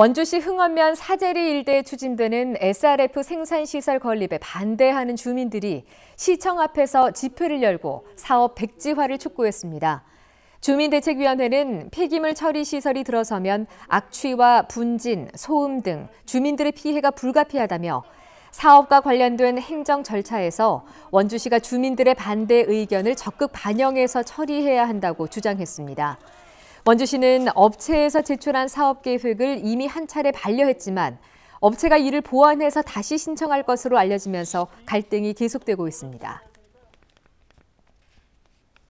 원주시 흥원면 사제리 일대에 추진되는 SRF 생산시설 건립에 반대하는 주민들이 시청 앞에서 집회를 열고 사업 백지화를 촉구했습니다. 주민대책위원회는 폐기물 처리 시설이 들어서면 악취와 분진, 소음 등 주민들의 피해가 불가피하다며 사업과 관련된 행정 절차에서 원주시가 주민들의 반대 의견을 적극 반영해서 처리해야 한다고 주장했습니다. 원주시는 업체에서 제출한 사업 계획을 이미 한 차례 반려했지만 업체가 이를 보완해서 다시 신청할 것으로 알려지면서 갈등이 계속되고 있습니다.